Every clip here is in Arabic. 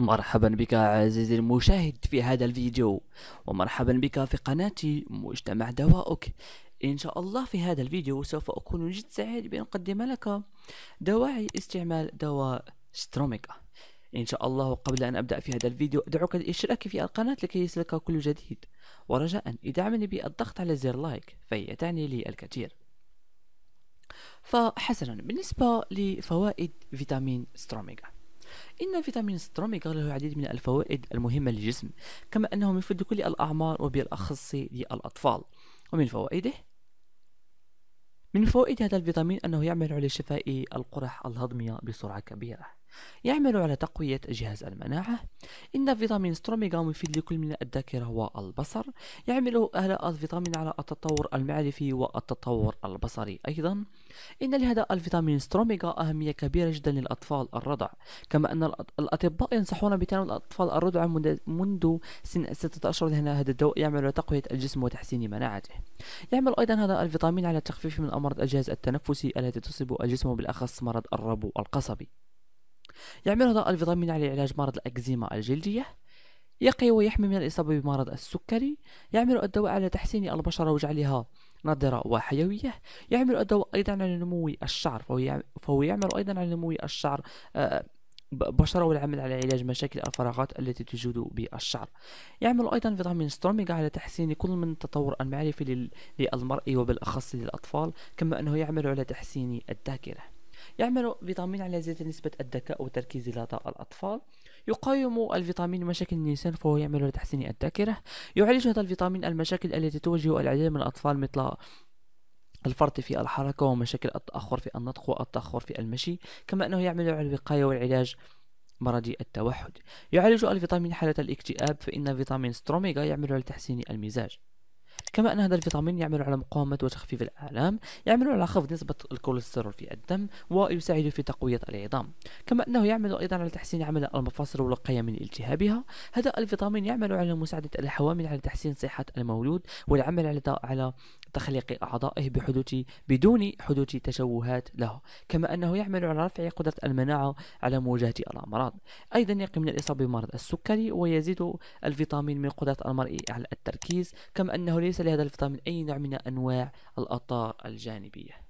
مرحبا بك عزيزي المشاهد في هذا الفيديو ومرحبا بك في قناتي مجتمع دوائك إن شاء الله في هذا الفيديو سوف أكون جد سعيد بأن أقدم لك دواعي استعمال دواء ستروميكا إن شاء الله قبل أن أبدأ في هذا الفيديو أدعوك للاشتراك في القناة لكي يصلك كل جديد ورجاء ادعمني بالضغط على زر لايك فهي تعني لي الكثير فحسنا بالنسبة لفوائد فيتامين ستروميكا إن فيتامين ستروميغا له العديد من الفوائد المهمة للجسم كما أنه مفيد لكل الأعمار وبالأخص للأطفال ومن فوائده من فوائد هذا الفيتامين أنه يعمل على شفاء القرح الهضمية بسرعة كبيرة يعمل على تقوية جهاز المناعة إن فيتامين ستروميغا مفيد لكل من الذاكرة والبصر يعمل هذا الفيتامين على التطور المعرفي والتطور البصري أيضا إن لهذا الفيتامين ستروميغا أهمية كبيرة جدا للأطفال الرضع كما أن الأطباء ينصحون بتناول الأطفال الرضع منذ سن ستة أشهر لأن هذا الدواء يعمل على تقوية الجسم وتحسين مناعته يعمل أيضا هذا الفيتامين على التخفيف من أمراض الجهاز التنفسي التي تصيب الجسم بالأخص مرض الربو القصبي يعمل هذا الفيتامين على علاج مرض الأكزيما الجلدية يقي ويحمي من الإصابة بمرض السكري يعمل الدواء على تحسين البشرة وجعلها نضرة وحيوية يعمل الدواء أيضا على نمو الشعر فهو يعمل أيضا على نمو الشعر آه، بشرة والعمل على علاج مشاكل الفراغات التي توجد بالشعر يعمل أيضا فيتامين ستروميغا على تحسين كل من التطور المعرفي للمرء وبالأخص للأطفال كما أنه يعمل على تحسين الذاكرة يعمل فيتامين على زيادة نسبة الذكاء والتركيز لدى الأطفال يقاوم الفيتامين مشاكل النسيان فهو يعمل لتحسين الذاكرة يعالج هذا الفيتامين المشاكل التي تواجه العديد من الأطفال مثل الفرط في الحركة ومشاكل التأخر في النطق والتأخر في المشي كما أنه يعمل على الوقاية والعلاج مرض التوحد يعالج الفيتامين حالة الاكتئاب فإن فيتامين ستروميغا يعمل على تحسين المزاج كما أن هذا الفيتامين يعمل على مقاومة وتخفيف الآلام يعمل على خفض نسبة الكوليسترول في الدم ويساعد في تقوية العظام كما أنه يعمل أيضا على تحسين عمل المفاصل والقيا من التهابها هذا الفيتامين يعمل على مساعدة الحوامل على تحسين صحة المولود والعمل على على تخليق أعضائه بحدوث بدون حدوث تشوهات له كما أنه يعمل على رفع قدرة المناعة على مواجهة الأمراض أيضا يقي من الإصابة بمرض السكري ويزيد الفيتامين من قدرة المرء على التركيز كما أنه ليس لهذا الفيتامين أي نوع من أنواع الأطار الجانبية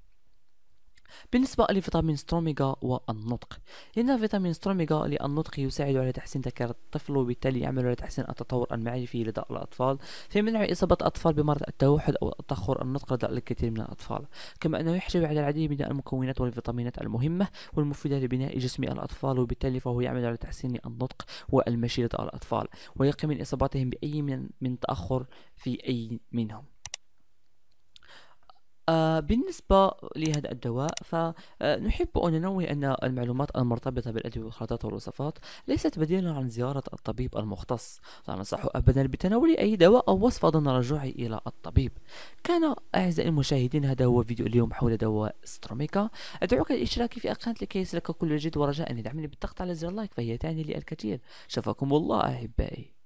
بالنسبة لفيتامين ستروميغا والنطق إن فيتامين ستروميغا للنطق يساعد على تحسين ذاكرة الطفل وبالتالي يعمل على تحسين التطور المعرفي لدى الأطفال فيمنع إصابة الأطفال بمرض التوحد أو تأخر النطق لدى الكثير من الأطفال كما أنه يحتوي على العديد من المكونات والفيتامينات المهمة والمفيدة لبناء جسم الأطفال وبالتالي فهو يعمل على تحسين النطق والمشي لدى الأطفال ويقي من إصابتهم بأي من, من تأخر في أي منهم بالنسبة لهذا الدواء فنحب أن ننوه أن المعلومات المرتبطة بالأدوية والخلطات والوصفات ليست بديلا عن زيارة الطبيب المختص لا ننصح أبدا بتناول أي دواء أو وصفة دون الرجوع إلى الطبيب كان أعزائي المشاهدين هذا هو فيديو اليوم حول دواء ستروميكا أدعوك الإشتراك في القناة لكي يصلك كل جديد ورجاء أن يدعمني بالضغط على زر اللايك فهي تعني لي الكثير شفاكم الله أحبائي